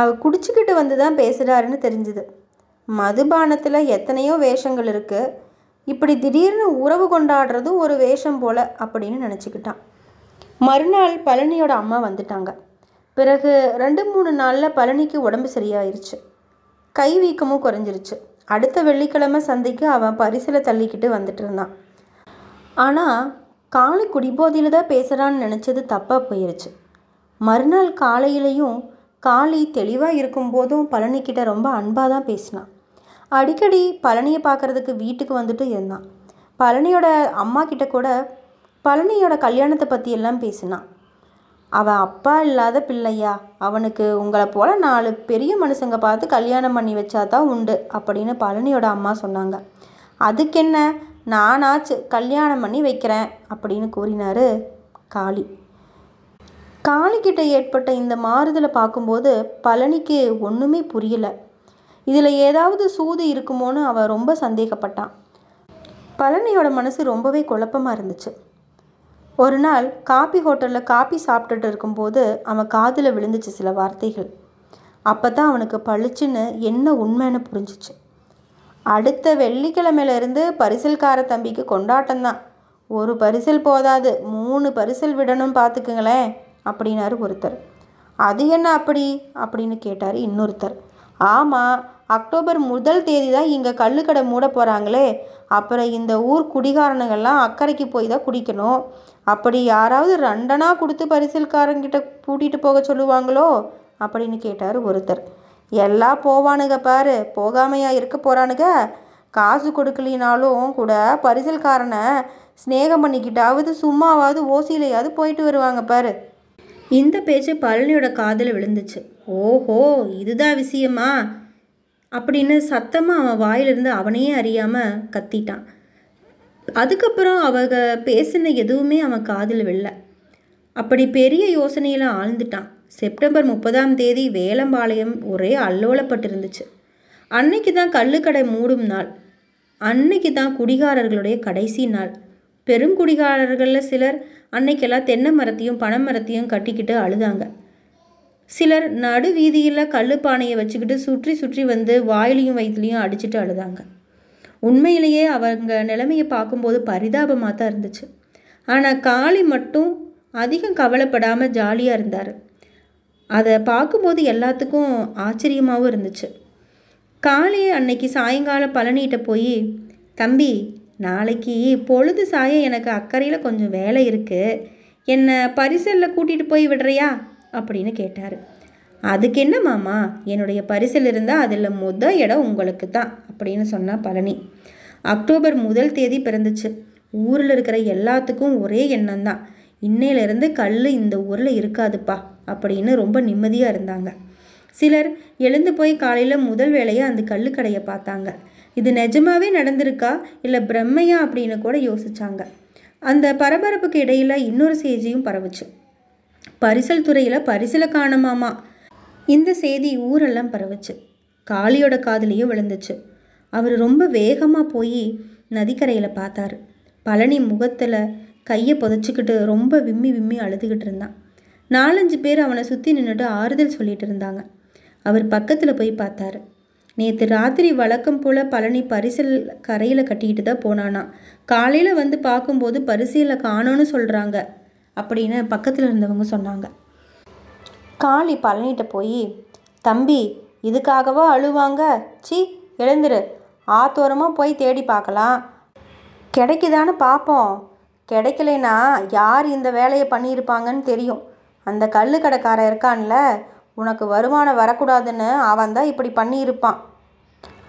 அவர் குடிச்சிக்கிட்டு வந்து தான் பேசுகிறாருன்னு தெரிஞ்சுது மதுபானத்தில் எத்தனையோ வேஷங்கள் இருக்குது இப்படி திடீர்னு உறவு கொண்டாடுறதும் ஒரு வேஷம் போல் அப்படின்னு நினச்சிக்கிட்டான் மறுநாள் பழனியோட அம்மா வந்துட்டாங்க பிறகு ரெண்டு மூணு நாளில் பழனிக்கு உடம்பு சரியாயிருச்சு கை வீக்கமும் குறைஞ்சிருச்சு அடுத்த வெள்ளிக்கிழமை சந்தைக்கு அவன் பரிசில் தள்ளிக்கிட்டு வந்துட்டு இருந்தான் ஆனால் காலை குடிபோதையில் தான் பேசுகிறான்னு நினச்சது தப்பாக போயிருச்சு மறுநாள் காலையிலையும் காளி தெளிவாக இருக்கும்போதும் பழனிக்கிட்ட ரொம்ப அன்பாக தான் பேசினான் அடிக்கடி பழனியை பார்க்குறதுக்கு வீட்டுக்கு வந்துட்டு இருந்தான் பழனியோட அம்மா கிட்ட கூட பழனியோட கல்யாணத்தை பற்றி எல்லாம் பேசினான் அவன் அப்பா இல்லாத பிள்ளையா அவனுக்கு உங்களை போல் நாலு பெரிய மனுஷங்க பார்த்து கல்யாணம் பண்ணி வச்சா தான் உண்டு அப்படின்னு பழனியோட அம்மா சொன்னாங்க அதுக்கென்ன நானாச்சு கல்யாணம் பண்ணி வைக்கிறேன் அப்படின்னு கூறினார் காளி காளிக்கிட்ட ஏற்பட்ட இந்த மாறுதலை பார்க்கும்போது பழனிக்கு ஒன்றுமே புரியல இதில் ஏதாவது சூது இருக்குமோன்னு அவன் ரொம்ப சந்தேகப்பட்டான் பழனியோட மனசு ரொம்பவே குழப்பமாக இருந்துச்சு ஒரு நாள் காபி ஹோட்டலில் காபி சாப்பிட்டுட்டு இருக்கும்போது அவன் காதில் விழுந்துச்சு சில வார்த்தைகள் அப்போ தான் அவனுக்கு பளிச்சுன்னு என்ன உண்மைன்னு புரிஞ்சிச்சு அடுத்த வெள்ளிக்கிழமையிலேருந்து பரிசல்கார தம்பிக்கு கொண்டாட்டம் தான் ஒரு பரிசல் போதாது மூணு பரிசல் விடணும் பார்த்துக்குங்களேன் அப்படின்னாரு ஒருத்தர் அது என்ன அப்படி அப்படின்னு கேட்டார் இன்னொருத்தர் ஆமாம் அக்டோபர் முதல் தேதி தான் இங்கே கல்லுக்கடை மூட போகிறாங்களே அப்புறம் இந்த ஊர் குடிகாரனுங்கள்லாம் அக்கறைக்கு போய் தான் குடிக்கணும் அப்படி யாராவது ரெண்டனாக கொடுத்து பரிசல்காரங்கிட்ட கூட்டிகிட்டு போக சொல்லுவாங்களோ அப்படின்னு கேட்டார் ஒருத்தர் எல்லாம் போவானுங்க பாரு போகாமையாக இருக்க போகிறானுங்க காசு கொடுக்கலினாலும் கூட பரிசல்காரனை ஸ்நேகம் பண்ணிக்கிட்டாவது சும்மாவாவது ஓசியிலையாவது போயிட்டு வருவாங்க பாரு இந்த பேச்சு பழனியோட காதில் விழுந்துச்சு ஓஹோ இதுதான் விஷயமா அப்படின்னு சத்தமாக அவன் வாயிலிருந்து அவனையே அறியாமல் கத்திட்டான் அதுக்கப்புறம் அவங்க பேசின எதுவுமே அவன் காதில் விழல அப்படி பெரிய யோசனையில் ஆழ்ந்துட்டான் செப்டம்பர் முப்பதாம் தேதி வேலம்பாளையம் ஒரே அல்லோலப்பட்டு இருந்துச்சு அன்னைக்கு தான் கல்லுக்கடை மூடும் நாள் அன்னைக்கு தான் குடிகாரர்களுடைய கடைசி நாள் பெருங்குடிகாரர்களில் சிலர் அன்னைக்கெல்லாம் தென்னை மரத்தையும் பனை மரத்தையும் கட்டிக்கிட்டு அழுதாங்க சிலர் நடு வீதியில் கல்லுப்பானையை வச்சுக்கிட்டு சுற்றி சுற்றி வந்து வாயிலையும் வயிற்றுலையும் அடிச்சுட்டு அழுதாங்க உண்மையிலேயே அவங்க நிலைமையை பார்க்கும்போது பரிதாபமாக தான் இருந்துச்சு ஆனால் காளி மட்டும் அதிகம் கவலைப்படாமல் ஜாலியாக இருந்தார் அதை பார்க்கும்போது எல்லாத்துக்கும் ஆச்சரியமாகவும் இருந்துச்சு காளி அன்னைக்கு சாயங்காலம் பழனிகிட்ட போய் தம்பி நாளைக்கு பொழுது சாய எனக்கு அக்கறையில் கொஞ்சம் வேலை இருக்குது என்னை பரிசலில் கூட்டிகிட்டு போய் விடுறியா அப்படின்னு கேட்டார் அதுக்கு என்ன மாமா என்னுடைய பரிசல் இருந்தால் அதில் முத இடம் உங்களுக்கு தான் அப்படின்னு சொன்னால் பழனி அக்டோபர் முதல் தேதி பிறந்துச்சு ஊரில் இருக்கிற எல்லாத்துக்கும் ஒரே எண்ணம் தான் இன்னையிலேருந்து கல் இந்த ஊரில் இருக்காதுப்பா அப்படின்னு ரொம்ப நிம்மதியாக இருந்தாங்க சிலர் எழுந்து போய் காலையில் முதல் வேலையை அந்த கல் கடையை பார்த்தாங்க இது நிஜமாவே நடந்திருக்கா இல்லை பிரம்மையா அப்படின்னு கூட யோசிச்சாங்க அந்த பரபரப்புக்கு இடையில் இன்னொரு செய்தியும் பரவுச்சு பரிசல் துறையில் பரிசலை காணமாமா இந்த செய்தி ஊரெல்லாம் பரவுச்சு காளியோட காதலையும் விழுந்துச்சு அவர் ரொம்ப வேகமாக போய் நதிக்கரையில் பார்த்தாரு பழனி முகத்தில் கையை புதைச்சிக்கிட்டு ரொம்ப விம்மி விம்மி அழுதுகிட்டு இருந்தான் நாலஞ்சு பேர் அவனை சுற்றி நின்றுட்டு ஆறுதல் சொல்லிட்டு இருந்தாங்க அவர் பக்கத்தில் போய் பார்த்தாரு நேற்று ராத்திரி வழக்கம் போல் பழனி பரிசல் கரையில் கட்டிக்கிட்டு தான் போனானா காலையில் வந்து பார்க்கும்போது பரிசையில் காணோன்னு சொல்கிறாங்க அப்படின்னு பக்கத்தில் இருந்தவங்க சொன்னாங்க காளி பழனிகிட்ட போய் தம்பி இதுக்காகவா அழுவாங்க சி எழுந்துரு ஆத்தோரமாக போய் தேடி பார்க்கலாம் கிடைக்குதான்னு பார்ப்போம் கிடைக்கலைன்னா யார் இந்த வேலையை பண்ணியிருப்பாங்கன்னு தெரியும் அந்த கல் கடைக்காரன் இருக்கான்ல உனக்கு வருமானம் வரக்கூடாதுன்னு அவன் தான் இப்படி பண்ணியிருப்பான்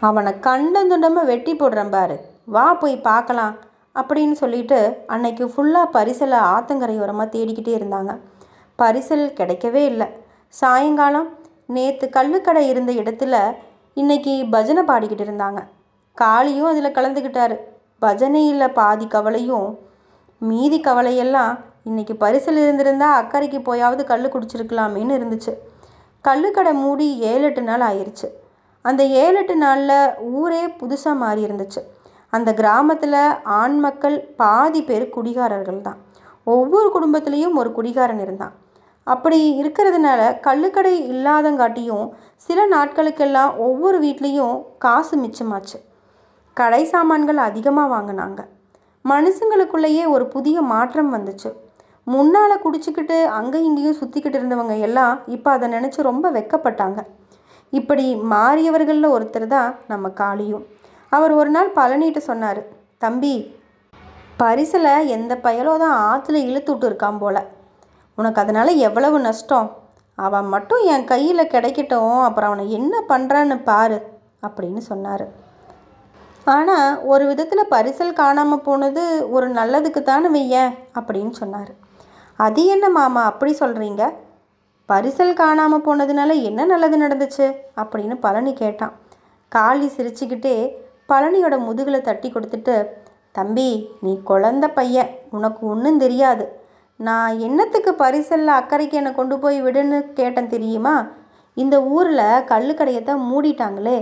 அவனை கண்டந்துண்டமாக வெட்டி போடுறேன் பாரு வா போய் பார்க்கலாம் அப்படின்னு சொல்லிட்டு அன்னைக்கு ஃபுல்லாக பரிசலை ஆத்தங்கரையோரமாக தேடிக்கிட்டே இருந்தாங்க பரிசல் கிடைக்கவே இல்லை சாயங்காலம் நேற்று கல்லுக்கடை இருந்த இடத்துல இன்னைக்கு பஜனை பாடிக்கிட்டு இருந்தாங்க காளியும் அதில் கலந்துக்கிட்டாரு பஜனையில் பாதி கவலையும் மீதி கவலையெல்லாம் இன்னைக்கு பரிசல் இருந்திருந்தால் அக்கறைக்கு போயாவது கல் குடிச்சிருக்கலாமேன்னு இருந்துச்சு கல்லுக்கடை மூடி ஏழு எட்டு நாள் ஆயிடுச்சு அந்த ஏழு எட்டு நாளில் ஊரே புதுசாக மாறி இருந்துச்சு அந்த கிராமத்தில் ஆண் மக்கள் பாதி பேர் குடிகாரர்கள் தான் ஒவ்வொரு குடும்பத்துலேயும் ஒரு குடிகாரன் இருந்தான் அப்படி இருக்கிறதுனால கள்ளுக்கடை இல்லாதங்காட்டியும் சில நாட்களுக்கெல்லாம் ஒவ்வொரு வீட்லேயும் காசு மிச்சமாச்சு கடை சாமான்கள் அதிகமாக வாங்கினாங்க மனுஷங்களுக்குள்ளேயே ஒரு புதிய மாற்றம் வந்துச்சு முன்னால் குடிச்சிக்கிட்டு அங்கே இங்கேயும் சுற்றிக்கிட்டு இருந்தவங்க எல்லாம் இப்போ அதை நினச்சி ரொம்ப வெக்கப்பட்டாங்க இப்படி மாறியவர்களில் ஒருத்தர் தான் நம்ம காளியும் அவர் ஒரு நாள் பழனிட்டு சொன்னார் தம்பி பரிசில் எந்த பயலோ தான் ஆற்றுல இழுத்து விட்டு இருக்கான் போல் உனக்கு அதனால் எவ்வளவு நஷ்டம் அவன் மட்டும் என் கையில் கிடைக்கட்டும் அப்புறம் அவனை என்ன பண்ணுறான்னு பாரு அப்படின்னு சொன்னார் ஆனால் ஒரு விதத்தில் பரிசல் காணாமல் போனது ஒரு நல்லதுக்கு தானே வையன் அப்படின்னு சொன்னார் அது என்ன மாமா அப்படி சொல்கிறீங்க பரிசல் காணாமல் போனதுனால என்ன நல்லது நடந்துச்சு அப்படின்னு பழனி கேட்டான் காளி சிரிச்சுக்கிட்டே பழனியோட முதுகில் தட்டி கொடுத்துட்டு தம்பி நீ குழந்த பையன் உனக்கு ஒன்றும் தெரியாது நான் என்னத்துக்கு பரிசலில் அக்கறைக்கு என்னை கொண்டு போய் விடுன்னு கேட்டேன் தெரியுமா இந்த ஊரில் கல் கடையை தான் மூடிட்டாங்களே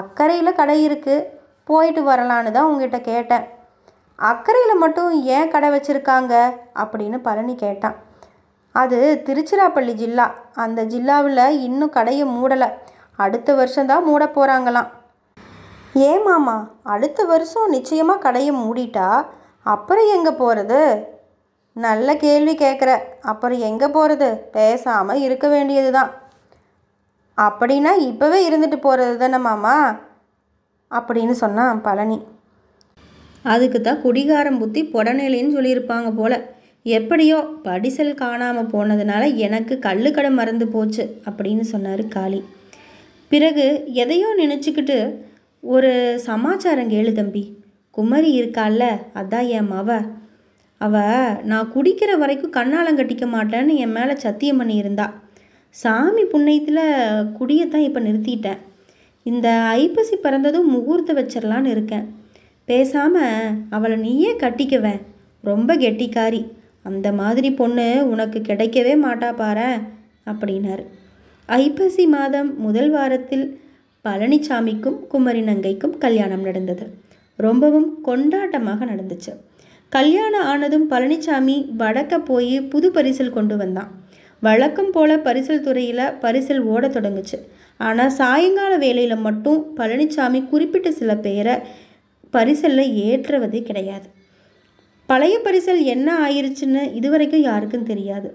அக்கறையில் கடை இருக்குது போயிட்டு வரலான்னு தான் உங்ககிட்ட கேட்டேன் அக்கறையில் மட்டும் ஏன் கடை வச்சுருக்காங்க அப்படின்னு பழனி கேட்டான் அது திருச்சிராப்பள்ளி ஜில்லா அந்த ஜில்லாவில் இன்னும் கடையை மூடலை அடுத்த வருஷம்தான் மூட போகிறாங்களாம் ஏன் மாமா அடுத்த வருஷம் நிச்சயமாக கடையை மூடிட்டா அப்புறம் எங்கே போகிறது நல்ல கேள்வி கேட்குற அப்புறம் எங்கே போகிறது பேசாமல் இருக்க வேண்டியது தான் அப்படின்னா இப்போவே இருந்துட்டு போகிறது தானே மாமா அப்படின்னு சொன்னான் பழனி அதுக்கு தான் குடிகாரம் புத்தி புடநிலைன்னு சொல்லியிருப்பாங்க போல் எப்படியோ படிசல் காணாமல் போனதுனால எனக்கு கல்லுக்கடை மறந்து போச்சு அப்படின்னு சொன்னார் காளி பிறகு எதையோ நினச்சிக்கிட்டு ஒரு சமாச்சாரம் கேளு தம்பி குமரி இருக்கால அதான் என் மவ அவ நான் குடிக்கிற வரைக்கும் கண்ணாலம் கட்டிக்க மாட்டேன்னு என் மேலே சத்தியம் பண்ணியிருந்தா சாமி புண்ணியத்தில் குடியத்தான் இப்போ நிறுத்திட்டேன் இந்த ஐப்பசி பிறந்ததும் முகூர்த்த வச்சிடலான்னு இருக்கேன் பேசாமல் அவளை நீயே கட்டிக்குவேன் ரொம்ப கெட்டிக்காரி அந்த மாதிரி பொண்ணு உனக்கு கிடைக்கவே மாட்டா பாரு அப்படின்னார் ஐப்பசி மாதம் முதல் வாரத்தில் பழனிசாமிக்கும் குமரி நங்கைக்கும் கல்யாணம் நடந்தது ரொம்பவும் கொண்டாட்டமாக நடந்துச்சு கல்யாணம் ஆனதும் பழனிசாமி வடக்க போய் புது பரிசல் கொண்டு வந்தான் வழக்கம் போல் பரிசல் துறையில் பரிசல் ஓட தொடங்குச்சு ஆனால் சாயங்கால வேலையில் மட்டும் பழனிசாமி குறிப்பிட்ட சில பேரை பரிசலில் ஏற்றுவதே கிடையாது பழைய பரிசல் என்ன ஆயிருச்சுன்னு இதுவரைக்கும் யாருக்கும் தெரியாது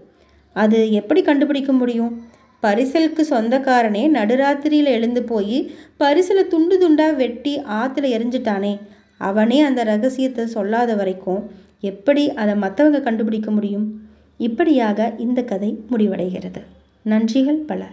அது எப்படி கண்டுபிடிக்க முடியும் பரிசலுக்கு சொந்தக்காரனே நடுராத்திரியில் எழுந்து போய் பரிசலை துண்டு துண்டாக வெட்டி ஆற்றுல எரிஞ்சிட்டானே அவனே அந்த ரகசியத்தை சொல்லாத வரைக்கும் எப்படி அதை மற்றவங்க கண்டுபிடிக்க முடியும் இப்படியாக இந்த கதை முடிவடைகிறது நன்றிகள் பல